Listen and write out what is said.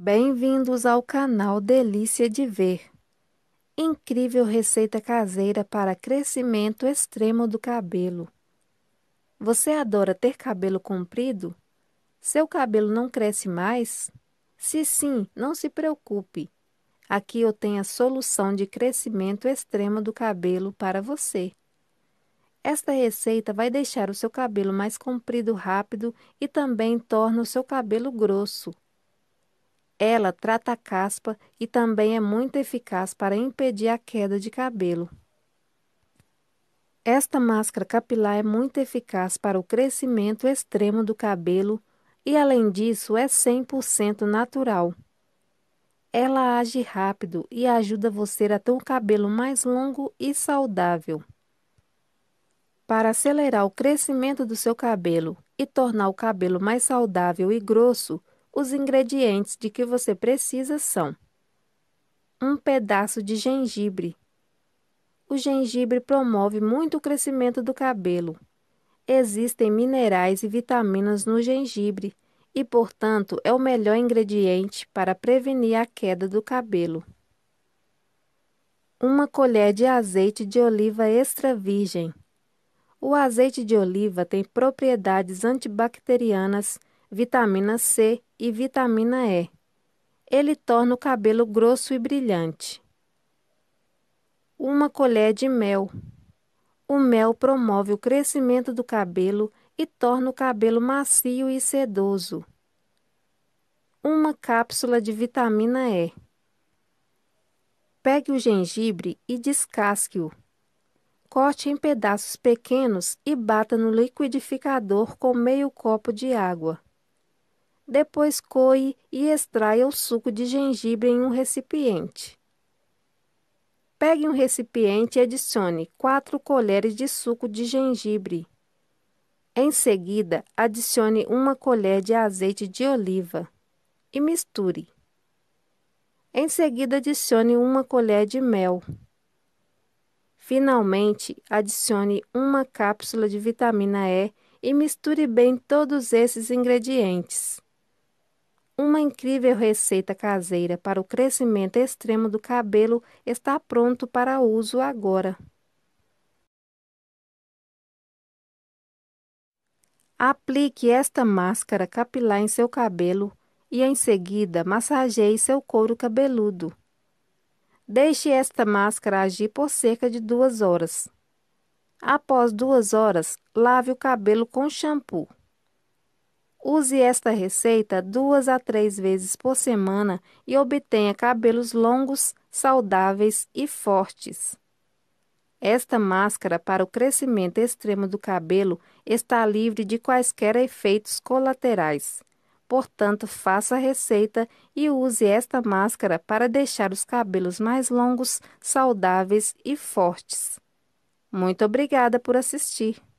Bem-vindos ao canal Delícia de Ver. Incrível receita caseira para crescimento extremo do cabelo. Você adora ter cabelo comprido? Seu cabelo não cresce mais? Se sim, não se preocupe. Aqui eu tenho a solução de crescimento extremo do cabelo para você. Esta receita vai deixar o seu cabelo mais comprido rápido e também torna o seu cabelo grosso. Ela trata a caspa e também é muito eficaz para impedir a queda de cabelo. Esta máscara capilar é muito eficaz para o crescimento extremo do cabelo e, além disso, é 100% natural. Ela age rápido e ajuda você a ter um cabelo mais longo e saudável. Para acelerar o crescimento do seu cabelo e tornar o cabelo mais saudável e grosso, os ingredientes de que você precisa são: um pedaço de gengibre. O gengibre promove muito o crescimento do cabelo. Existem minerais e vitaminas no gengibre e, portanto, é o melhor ingrediente para prevenir a queda do cabelo. Uma colher de azeite de oliva extra virgem. O azeite de oliva tem propriedades antibacterianas, vitamina C e vitamina E. Ele torna o cabelo grosso e brilhante. Uma colher de mel. O mel promove o crescimento do cabelo e torna o cabelo macio e sedoso. Uma cápsula de vitamina E. Pegue o gengibre e descasque-o. Corte em pedaços pequenos e bata no liquidificador com meio copo de água. Depois coe e extraia o suco de gengibre em um recipiente. Pegue um recipiente e adicione 4 colheres de suco de gengibre. Em seguida, adicione uma colher de azeite de oliva e misture. Em seguida, adicione uma colher de mel. Finalmente, adicione uma cápsula de vitamina E e misture bem todos esses ingredientes. Uma incrível receita caseira para o crescimento extremo do cabelo está pronto para uso agora. Aplique esta máscara capilar em seu cabelo e em seguida massageie seu couro cabeludo. Deixe esta máscara agir por cerca de duas horas. Após duas horas, lave o cabelo com shampoo. Use esta receita duas a três vezes por semana e obtenha cabelos longos, saudáveis e fortes. Esta máscara para o crescimento extremo do cabelo está livre de quaisquer efeitos colaterais. Portanto, faça a receita e use esta máscara para deixar os cabelos mais longos, saudáveis e fortes. Muito obrigada por assistir!